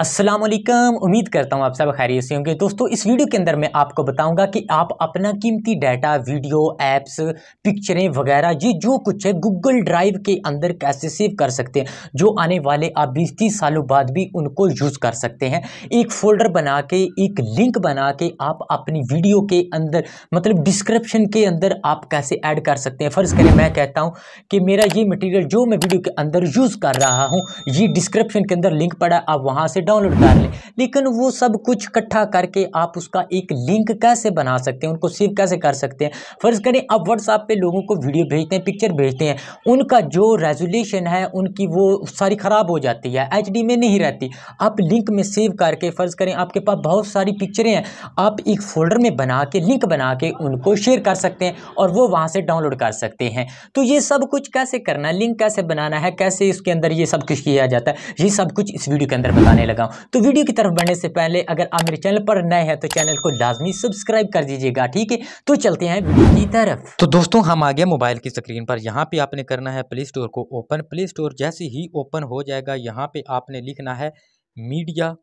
असलम उम्मीद करता हूँ आप सब खैरियत से होंगे दोस्तों इस वीडियो के अंदर मैं आपको बताऊंगा कि आप अपना कीमती डाटा वीडियो ऐप्स पिक्चरें वगैरह ये जो कुछ है गूगल ड्राइव के अंदर कैसे सेव कर सकते हैं जो आने वाले आप बीस तीस सालों बाद भी उनको यूज़ कर सकते हैं एक फ़ोल्डर बना के एक लिंक बना के आप अपनी वीडियो के अंदर मतलब डिस्क्रिप्शन के अंदर आप कैसे ऐड कर सकते हैं फ़र्ज़ करें मैं कहता हूँ कि मेरा ये मटीरियल जो मैं वीडियो के अंदर यूज़ कर रहा हूँ ये डिस्क्रिप्शन के अंदर लिंक पड़ा आप वहाँ से डाउनलोड कर लें लेकिन वो सब कुछ इकट्ठा करके आप उसका एक लिंक कैसे बना सकते हैं उनको सेव कैसे कर सकते हैं फ़र्ज़ करें आप व्हाट्सएप पे लोगों को वीडियो भेजते हैं पिक्चर भेजते हैं उनका जो रेजोल्यूशन है उनकी वो सारी ख़राब हो जाती है एच में नहीं रहती आप लिंक में सेव करके फ़र्ज़ करें आपके पास बहुत सारी पिक्चरें हैं आप एक फोल्डर में बना के लिंक बना के उनको शेयर कर सकते हैं और वो वहाँ से डाउनलोड कर सकते हैं तो ये सब कुछ कैसे करना है लिंक कैसे बनाना है कैसे इसके अंदर ये सब कुछ किया जाता है ये सब कुछ इस वीडियो के अंदर बताया बताने लगा हूँ तो वीडियो की तरफ बढ़ने से पहले अगर आप मेरे चैनल पर नए हैं तो चैनल को लाजमी सब्सक्राइब कर दीजिएगा ठीक है तो चलते हैं वीडियो की तरफ तो दोस्तों हम आ गए मोबाइल की स्क्रीन पर यहाँ पे आपने करना है प्ले स्टोर को ओपन प्ले स्टोर जैसे ही ओपन हो जाएगा यहाँ पे आपने लिखना है मीडिया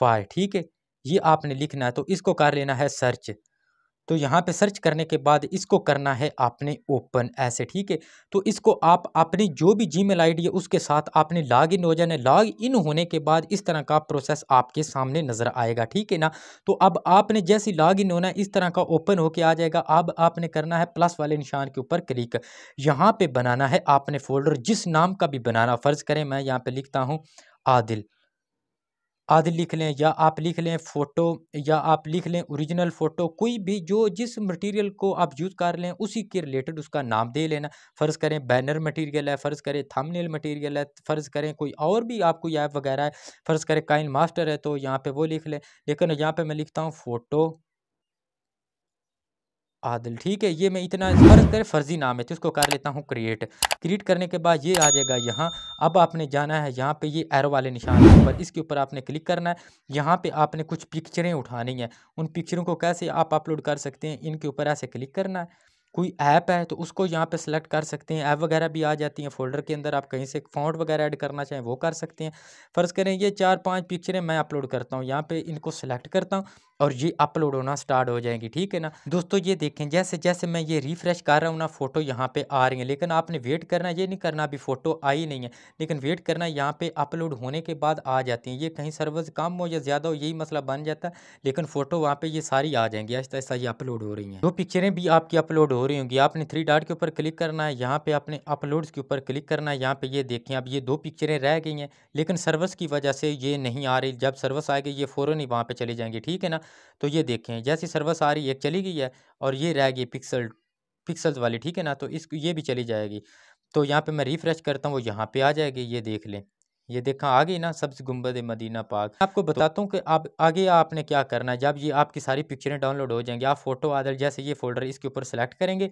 फाइल ठीक है ये आपने लिखना है तो इसको कर लेना है सर्च तो यहाँ पे सर्च करने के बाद इसको करना है आपने ओपन ऐसे ठीक है तो इसको आप अपनी जो भी जी मेल है उसके साथ आपने लॉग इन हो जाने लॉग इन होने के बाद इस तरह का प्रोसेस आपके सामने नज़र आएगा ठीक है ना तो अब आपने जैसे लॉग इन होना इस तरह का ओपन होके आ जाएगा अब आपने करना है प्लस वाले निशान के ऊपर क्लिक यहाँ पर बनाना है आपने फोल्डर जिस नाम का भी बनाना फ़र्ज़ करें मैं यहाँ पर लिखता हूँ आदिल आदि लिख लें या आप लिख लें फ़ोटो या आप लिख लें ओरिजिनल फ़ोटो कोई भी जो जिस मटेरियल को आप यूज़ कर लें उसी के रिलेटेड उसका नाम दे लेना फ़र्ज़ करें बैनर मटेरियल है फ़र्ज़ करें थंबनेल मटेरियल है फ़र्ज़ करें कोई और भी आपको ऐप वगैरह है फ़र्ज़ करें काइन मास्टर है तो यहाँ पे वो लिख लें लेकिन यहाँ पे मैं लिखता हूँ फ़ोटो आदिल ठीक है ये मैं इतना हर तरह फर्जी नाम है तो इसको कर लेता हूँ क्रिएट क्रिएट करने के बाद ये आ जाएगा यहाँ अब आपने जाना है यहाँ पे ये एरो वाले निशान के ऊपर इसके ऊपर आपने क्लिक करना है यहाँ पे आपने कुछ पिक्चरें उठानी है उन पिक्चरों को कैसे आप अपलोड कर सकते हैं इनके ऊपर ऐसे क्लिक करना है कोई ऐप है तो उसको यहाँ पे सिलेक्ट कर सकते हैं ऐप वगैरह भी आ जाती हैं फोल्डर के अंदर आप कहीं से फ़ॉन्ट वगैरह ऐड करना चाहें वो कर सकते हैं फ़र्ज़ करें ये चार पांच पिक्चरें मैं अपलोड करता हूँ यहाँ पे इनको सेलेक्ट करता हूँ और ये अपलोड होना स्टार्ट हो जाएंगी ठीक है ना दोस्तों ये देखें जैसे जैसे मैं ये रिफ़्रेश कर रहा हूँ ना फ़ोटो यहाँ पर आ रही है लेकिन आपने वेट करना ये नहीं करना अभी फ़ोटो आई नहीं है लेकिन वेट करना यहाँ पर अपलोड होने के बाद आ जाती हैं ये कहीं सर्वस कम हो या ज़्यादा हो यही मसला बन जाता है लेकिन फ़ोटो वहाँ पर ये सारी आ जाएंगी आहिस्ता ऐसा ये अपलोड हो रही हैं दो पिक्चरें भी आपकी अपलोड हो रही होंगी आपने थ्री डॉट के ऊपर क्लिक करना है यहाँ पे आपने अपलोड्स के ऊपर क्लिक करना है यहाँ पे ये देखें अब ये दो पिक्चरें रह गई हैं लेकिन सर्विस की वजह से ये नहीं आ रही जब सर्विस आएगी ये फ़ौर ही वहाँ पे चले जाएंगी ठीक है ना तो ये देखें जैसी सर्विस आ रही एक चली गई है और ये रह गई पिक्सल पिक्सल्स वाली ठीक है ना तो इस ये भी चली जाएगी तो यहाँ पर मैं रिफ़्रेश करता हूँ वो यहाँ पर आ जाएगी ये देख लें ये देखा आ गई ना सब्ज गुम्बद मदीना पाक आपको बताता हूँ कि आप आगे आपने क्या करना है जब ये आपकी सारी पिक्चरें डाउनलोड हो जाएंगी आप फोटो आदर जैसे ये फोल्डर इसके ऊपर सेलेक्ट करेंगे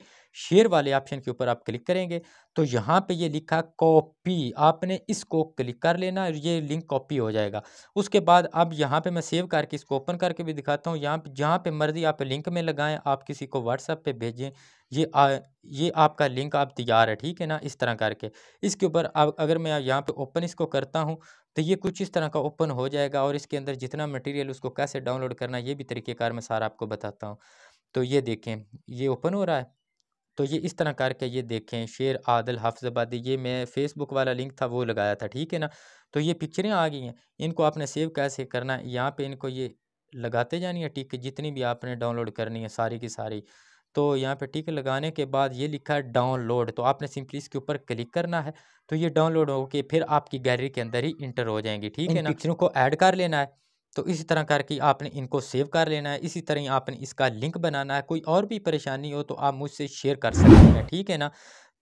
शेयर वाले ऑप्शन के ऊपर आप क्लिक करेंगे तो यहाँ पे ये लिखा कॉपी आपने इसको क्लिक कर लेना ये लिंक कॉपी हो जाएगा उसके बाद अब यहाँ पर मैं सेव करके इसको ओपन करके भी दिखाता हूँ यहाँ पे जहाँ पर मर्ज़ी आप लिंक में लगाएं आप किसी को व्हाट्सअप पर भेजें ये आ ये आपका लिंक आप तैयार है ठीक है ना इस तरह करके इसके ऊपर अब अगर मैं यहाँ पे ओपन इसको करता हूँ तो ये कुछ इस तरह का ओपन हो जाएगा और इसके अंदर जितना मटेरियल उसको कैसे डाउनलोड करना ये भी तरीक़ेकार मैं सारा आपको बताता हूँ तो ये देखें ये ओपन हो रहा है तो ये इस तरह करके ये देखें शेर आदल हाफजबादी ये मैं फेसबुक वाला लिंक था वो लगाया था ठीक है ना तो ये पिक्चरें आ गई हैं इनको आपने सेव कैसे करना है यहाँ पर इनको ये लगाते जानी है टिक जितनी भी आपने डाउनलोड करनी है सारी की सारी तो यहाँ पे टिक लगाने के बाद ये लिखा है डाउनलोड तो आपने सिंपली इसके ऊपर क्लिक करना है तो ये डाउनलोड के फिर आपकी गैलरी के अंदर ही इंटर हो जाएंगी ठीक है ना पिक्चरों को ऐड कर लेना है तो इसी तरह करके आपने इनको सेव कर लेना है इसी तरह ही आपने इसका लिंक बनाना है कोई और भी परेशानी हो तो आप मुझसे शेयर कर सकते हैं ठीक है ना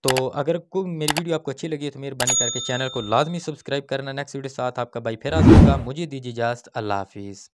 तो अगर कोई मेरी वीडियो आपको अच्छी लगी है तो मेहरबानी करके चैनल को लाजमी सब्सक्राइब करना नेक्स्ट वीडियो साथ आपका भाई फिर आ जाएगा मुझे दीजिए इजाज़त अल्लाह हाफिज़